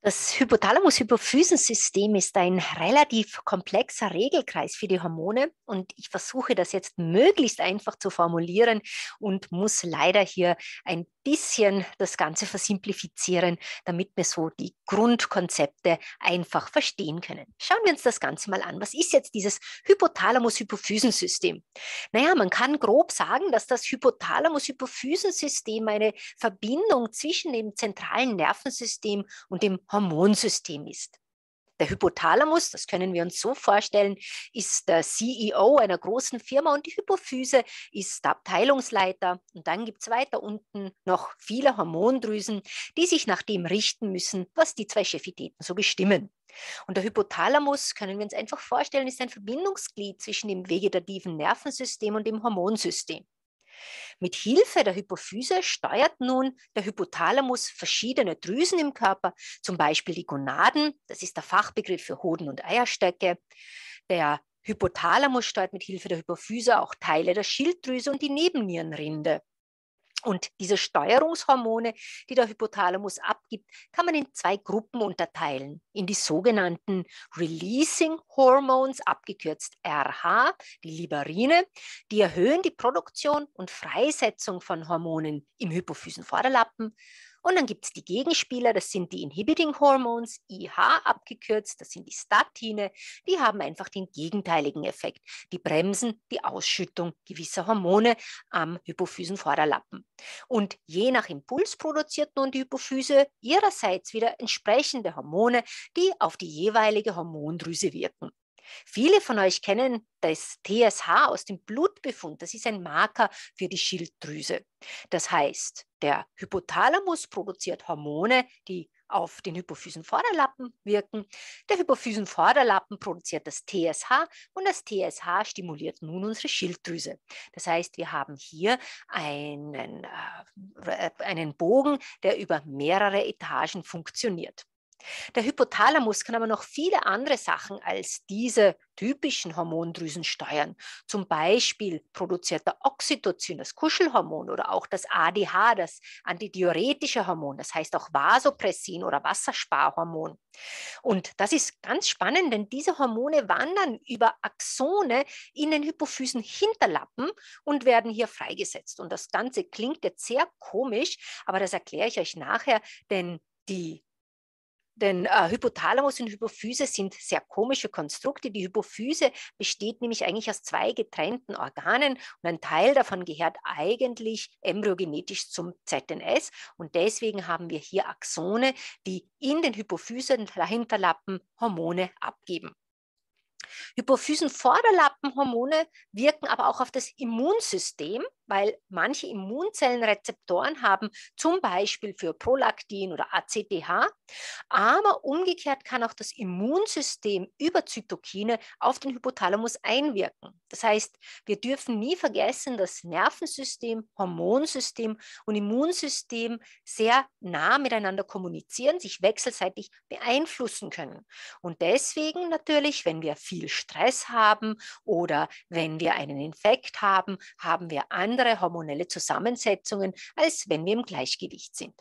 Das hypothalamus hypophysensystem ist ein relativ komplexer Regelkreis für die Hormone und ich versuche das jetzt möglichst einfach zu formulieren und muss leider hier ein bisschen das Ganze versimplifizieren, damit wir so die Grundkonzepte einfach verstehen können. Schauen wir uns das Ganze mal an. Was ist jetzt dieses hypothalamus hypophysensystem Naja, man kann grob sagen, dass das hypothalamus hypophysensystem eine Verbindung zwischen dem zentralen Nervensystem und dem Hormonsystem ist. Der Hypothalamus, das können wir uns so vorstellen, ist der CEO einer großen Firma und die Hypophyse ist der Abteilungsleiter. Und dann gibt es weiter unten noch viele Hormondrüsen, die sich nach dem richten müssen, was die zwei Chefitäten so bestimmen. Und der Hypothalamus, können wir uns einfach vorstellen, ist ein Verbindungsglied zwischen dem vegetativen Nervensystem und dem Hormonsystem. Mit Hilfe der Hypophyse steuert nun der Hypothalamus verschiedene Drüsen im Körper, zum Beispiel die Gonaden, das ist der Fachbegriff für Hoden- und Eierstöcke. Der Hypothalamus steuert mit Hilfe der Hypophyse auch Teile der Schilddrüse und die Nebennierenrinde. Und diese Steuerungshormone, die der Hypothalamus abgibt, kann man in zwei Gruppen unterteilen. In die sogenannten Releasing Hormones, abgekürzt RH, die Liberine, die erhöhen die Produktion und Freisetzung von Hormonen im Hypophysenvorderlappen. Und dann gibt es die Gegenspieler, das sind die Inhibiting Hormones, IH abgekürzt, das sind die Statine, die haben einfach den gegenteiligen Effekt. Die bremsen die Ausschüttung gewisser Hormone am Hypophysenvorderlappen. Und je nach Impuls produziert nun die Hypophyse ihrerseits wieder entsprechende Hormone, die auf die jeweilige Hormondrüse wirken. Viele von euch kennen das TSH aus dem Blutbefund. Das ist ein Marker für die Schilddrüse. Das heißt, der Hypothalamus produziert Hormone, die auf den Hypophysenvorderlappen wirken. Der Hypophysenvorderlappen produziert das TSH und das TSH stimuliert nun unsere Schilddrüse. Das heißt, wir haben hier einen, äh, einen Bogen, der über mehrere Etagen funktioniert. Der Hypothalamus kann aber noch viele andere Sachen als diese typischen Hormondrüsen steuern. Zum Beispiel produziert er Oxytocin, das Kuschelhormon, oder auch das ADH, das antidiuretische Hormon, das heißt auch Vasopressin oder Wassersparhormon. Und das ist ganz spannend, denn diese Hormone wandern über Axone in den Hypophysen Hinterlappen und werden hier freigesetzt. Und das Ganze klingt jetzt sehr komisch, aber das erkläre ich euch nachher, denn die denn äh, Hypothalamus und Hypophyse sind sehr komische Konstrukte. Die Hypophyse besteht nämlich eigentlich aus zwei getrennten Organen und ein Teil davon gehört eigentlich embryogenetisch zum ZNS. Und deswegen haben wir hier Axone, die in den Hypophysen dahinterlappen Hormone abgeben. Hypophysen-Vorderlappenhormone wirken aber auch auf das Immunsystem weil manche Immunzellenrezeptoren haben zum Beispiel für Prolaktin oder ACTH, aber umgekehrt kann auch das Immunsystem über Zytokine auf den Hypothalamus einwirken. Das heißt, wir dürfen nie vergessen, dass Nervensystem, Hormonsystem und Immunsystem sehr nah miteinander kommunizieren, sich wechselseitig beeinflussen können. Und deswegen natürlich, wenn wir viel Stress haben oder wenn wir einen Infekt haben, haben wir andere andere hormonelle Zusammensetzungen, als wenn wir im Gleichgewicht sind.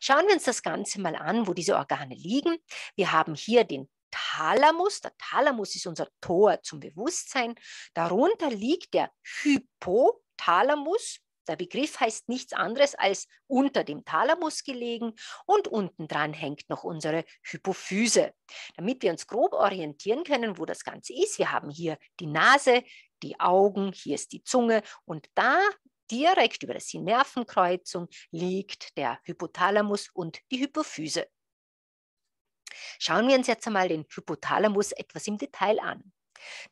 Schauen wir uns das Ganze mal an, wo diese Organe liegen. Wir haben hier den Thalamus. Der Thalamus ist unser Tor zum Bewusstsein. Darunter liegt der Hypothalamus. Der Begriff heißt nichts anderes als unter dem Thalamus gelegen und unten dran hängt noch unsere Hypophyse. Damit wir uns grob orientieren können, wo das Ganze ist, wir haben hier die Nase, die Augen, hier ist die Zunge und da direkt über die Nervenkreuzung liegt der Hypothalamus und die Hypophyse. Schauen wir uns jetzt einmal den Hypothalamus etwas im Detail an.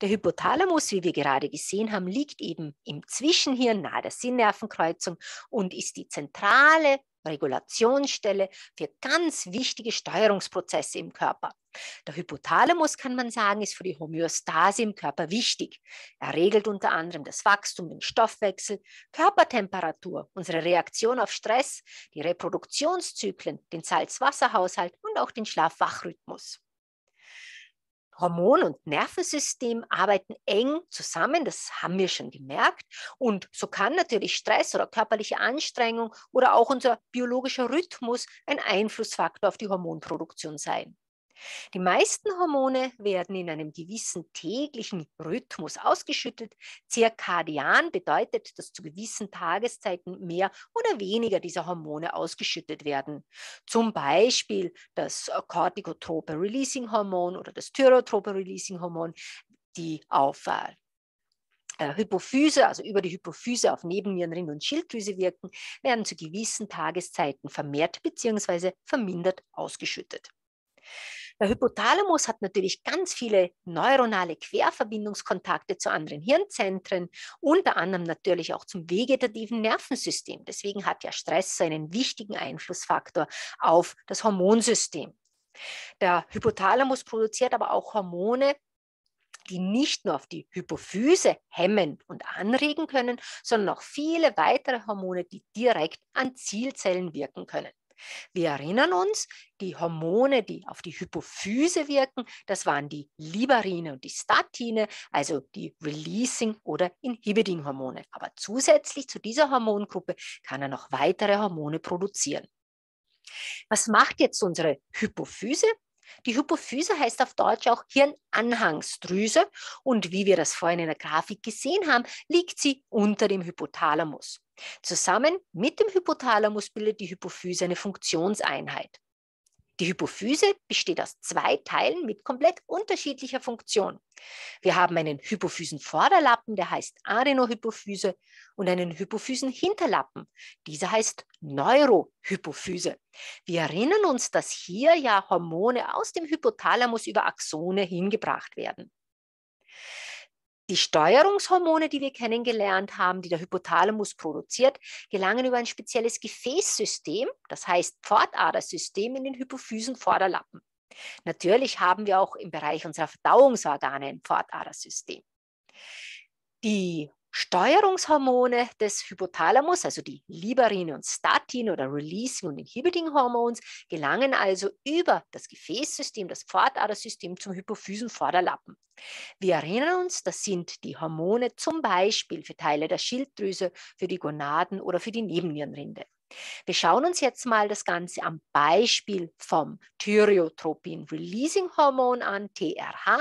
Der Hypothalamus, wie wir gerade gesehen haben, liegt eben im Zwischenhirn nahe der Sinnnervenkreuzung und ist die zentrale Regulationsstelle für ganz wichtige Steuerungsprozesse im Körper. Der Hypothalamus, kann man sagen, ist für die Homöostase im Körper wichtig. Er regelt unter anderem das Wachstum, den Stoffwechsel, Körpertemperatur, unsere Reaktion auf Stress, die Reproduktionszyklen, den Salzwasserhaushalt und auch den Schlafwachrhythmus. Hormon- und Nervensystem arbeiten eng zusammen, das haben wir schon gemerkt. Und so kann natürlich Stress oder körperliche Anstrengung oder auch unser biologischer Rhythmus ein Einflussfaktor auf die Hormonproduktion sein. Die meisten Hormone werden in einem gewissen täglichen Rhythmus ausgeschüttet. Zirkadian bedeutet, dass zu gewissen Tageszeiten mehr oder weniger dieser Hormone ausgeschüttet werden. Zum Beispiel das äh, Corticotrope Releasing Hormon oder das Thyrotrope Releasing Hormon, die auf äh, äh, Hypophyse, also über die Hypophyse auf Nebennierenring und Schilddrüse wirken, werden zu gewissen Tageszeiten vermehrt bzw. vermindert ausgeschüttet. Der Hypothalamus hat natürlich ganz viele neuronale Querverbindungskontakte zu anderen Hirnzentren, unter anderem natürlich auch zum vegetativen Nervensystem. Deswegen hat ja Stress einen wichtigen Einflussfaktor auf das Hormonsystem. Der Hypothalamus produziert aber auch Hormone, die nicht nur auf die Hypophyse hemmen und anregen können, sondern auch viele weitere Hormone, die direkt an Zielzellen wirken können. Wir erinnern uns, die Hormone, die auf die Hypophyse wirken, das waren die Liberine und die Statine, also die Releasing- oder Inhibiting-Hormone. Aber zusätzlich zu dieser Hormongruppe kann er noch weitere Hormone produzieren. Was macht jetzt unsere Hypophyse? Die Hypophyse heißt auf Deutsch auch Hirnanhangsdrüse und wie wir das vorhin in der Grafik gesehen haben, liegt sie unter dem Hypothalamus. Zusammen mit dem Hypothalamus bildet die Hypophyse eine Funktionseinheit. Die Hypophyse besteht aus zwei Teilen mit komplett unterschiedlicher Funktion. Wir haben einen Hypophysenvorderlappen, der heißt Adenohypophyse, und einen Hypophysenhinterlappen. Dieser heißt Neurohypophyse. Wir erinnern uns, dass hier ja Hormone aus dem Hypothalamus über Axone hingebracht werden. Die Steuerungshormone, die wir kennengelernt haben, die der Hypothalamus produziert, gelangen über ein spezielles Gefäßsystem, das heißt Pfortadersystem, in den Hypophysen-Vorderlappen. Natürlich haben wir auch im Bereich unserer Verdauungsorgane ein Pfortadersystem. Die Steuerungshormone des Hypothalamus, also die Liberine und Statin oder Releasing und Inhibiting Hormons, gelangen also über das Gefäßsystem, das Pfortadersystem zum Hypophysenvorderlappen. Wir erinnern uns, das sind die Hormone zum Beispiel für Teile der Schilddrüse, für die Gonaden oder für die Nebennierenrinde. Wir schauen uns jetzt mal das Ganze am Beispiel vom Thyreotropin Releasing Hormon an, TRH.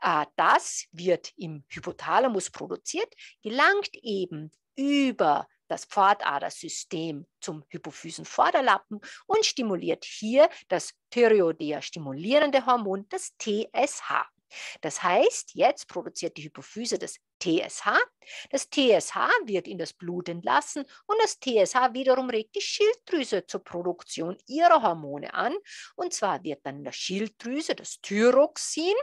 Ah, das wird im Hypothalamus produziert, gelangt eben über das Pfadadersystem zum Hypophysenvorderlappen und stimuliert hier das thyroidea stimulierende Hormon, das TSH. Das heißt, jetzt produziert die Hypophyse das TSH. Das TSH wird in das Blut entlassen und das TSH wiederum regt die Schilddrüse zur Produktion ihrer Hormone an. Und zwar wird dann in der Schilddrüse das Thyroxin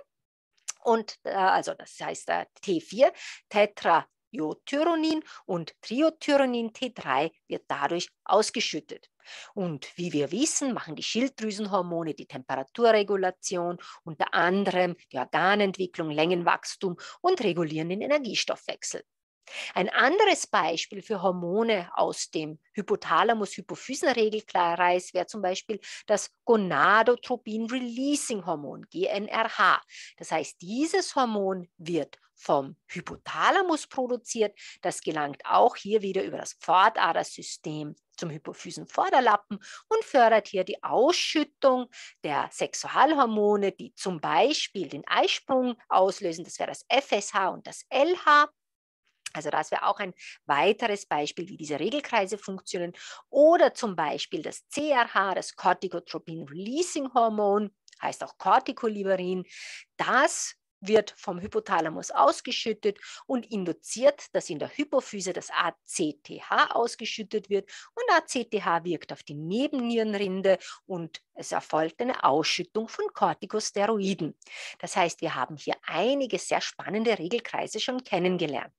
und äh, also das heißt äh, T4, Tetrajothyronin und Triothyronin T3 wird dadurch ausgeschüttet. Und wie wir wissen, machen die Schilddrüsenhormone die Temperaturregulation, unter anderem die Organentwicklung, Längenwachstum und regulieren den Energiestoffwechsel. Ein anderes Beispiel für Hormone aus dem Hypothalamus-Hypophysenregelkreis hypophysen wäre zum Beispiel das Gonadotropin-Releasing-Hormon, GNRH. Das heißt, dieses Hormon wird vom Hypothalamus produziert. Das gelangt auch hier wieder über das Pfortadersystem zum Hypophysenvorderlappen und fördert hier die Ausschüttung der Sexualhormone, die zum Beispiel den Eisprung auslösen. Das wäre das FSH und das LH. Also das wäre auch ein weiteres Beispiel, wie diese Regelkreise funktionieren. Oder zum Beispiel das CRH, das Corticotropin-Releasing-Hormon, heißt auch Corticoliberin. Das wird vom Hypothalamus ausgeschüttet und induziert, dass in der Hypophyse das ACTH ausgeschüttet wird. Und ACTH wirkt auf die Nebennierenrinde und es erfolgt eine Ausschüttung von Corticosteroiden. Das heißt, wir haben hier einige sehr spannende Regelkreise schon kennengelernt.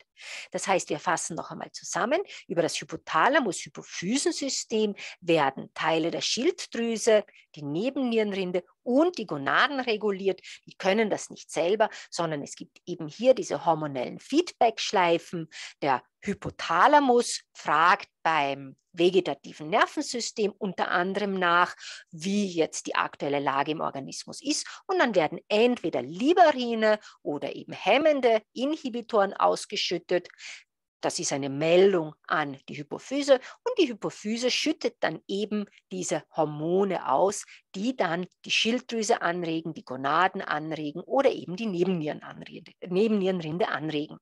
Das heißt, wir fassen noch einmal zusammen. Über das Hypothalamus-Hypophysensystem werden Teile der Schilddrüse, die Nebennierenrinde und die Gonaden reguliert. Die können das nicht selber, sondern es gibt eben hier diese hormonellen Feedbackschleifen der Hypothalamus fragt beim vegetativen Nervensystem unter anderem nach, wie jetzt die aktuelle Lage im Organismus ist. Und dann werden entweder Liberine oder eben hemmende Inhibitoren ausgeschüttet. Das ist eine Meldung an die Hypophyse und die Hypophyse schüttet dann eben diese Hormone aus, die dann die Schilddrüse anregen, die Gonaden anregen oder eben die Nebennierenrinde anregen.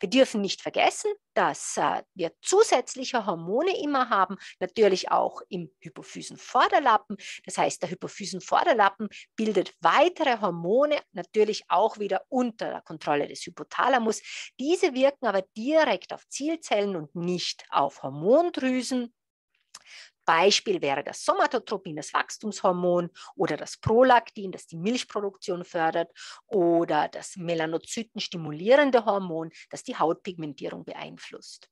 Wir dürfen nicht vergessen, dass äh, wir zusätzliche Hormone immer haben, natürlich auch im Hypophysenvorderlappen. Das heißt, der Hypophysenvorderlappen bildet weitere Hormone, natürlich auch wieder unter der Kontrolle des Hypothalamus. Diese wirken aber direkt auf Zielzellen und nicht auf Hormondrüsen. Beispiel wäre das Somatotropin, das Wachstumshormon, oder das Prolaktin, das die Milchproduktion fördert, oder das Melanozyten stimulierende Hormon, das die Hautpigmentierung beeinflusst.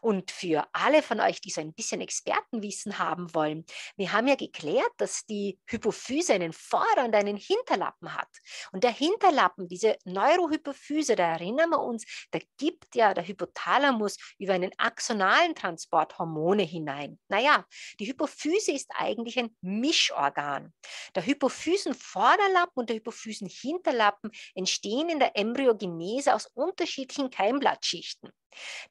Und für alle von euch, die so ein bisschen Expertenwissen haben wollen, wir haben ja geklärt, dass die Hypophyse einen Vorder- und einen Hinterlappen hat. Und der Hinterlappen, diese Neurohypophyse, da erinnern wir uns, da gibt ja der Hypothalamus über einen axonalen Transport Hormone hinein. Naja, die Hypophyse ist eigentlich ein Mischorgan. Der Hypophysenvorderlappen und der Hypophysenhinterlappen entstehen in der Embryogenese aus unterschiedlichen Keimblattschichten.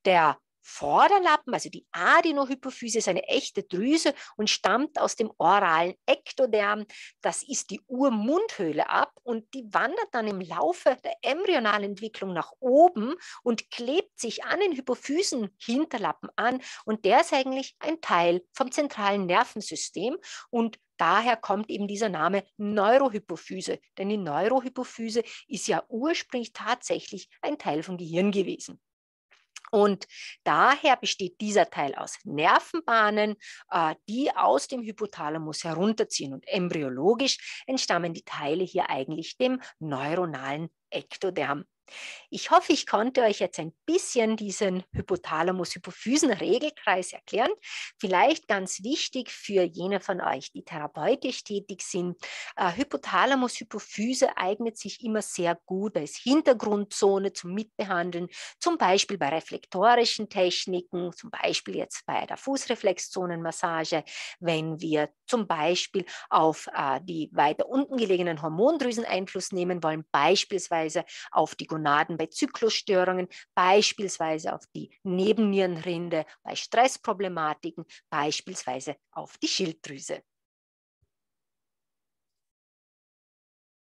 Der Vorderlappen, also die Adenohypophyse, ist eine echte Drüse und stammt aus dem oralen Ektoderm. Das ist die Urmundhöhle ab und die wandert dann im Laufe der embryonalen Entwicklung nach oben und klebt sich an den Hypophysenhinterlappen an. Und der ist eigentlich ein Teil vom zentralen Nervensystem und Daher kommt eben dieser Name Neurohypophyse, denn die Neurohypophyse ist ja ursprünglich tatsächlich ein Teil vom Gehirn gewesen. Und daher besteht dieser Teil aus Nervenbahnen, äh, die aus dem Hypothalamus herunterziehen. Und embryologisch entstammen die Teile hier eigentlich dem neuronalen Ektoderm. Ich hoffe, ich konnte euch jetzt ein bisschen diesen Hypothalamus-Hypophysen-Regelkreis erklären. Vielleicht ganz wichtig für jene von euch, die therapeutisch tätig sind. Äh, Hypothalamus-Hypophyse eignet sich immer sehr gut als Hintergrundzone zum Mitbehandeln, zum Beispiel bei reflektorischen Techniken, zum Beispiel jetzt bei der Fußreflexzonenmassage, wenn wir zum Beispiel auf äh, die weiter unten gelegenen Hormondrüsen Einfluss nehmen wollen, beispielsweise auf die Gonaden bei Zyklusstörungen, beispielsweise auf die Nebennierenrinde, bei Stressproblematiken, beispielsweise auf die Schilddrüse.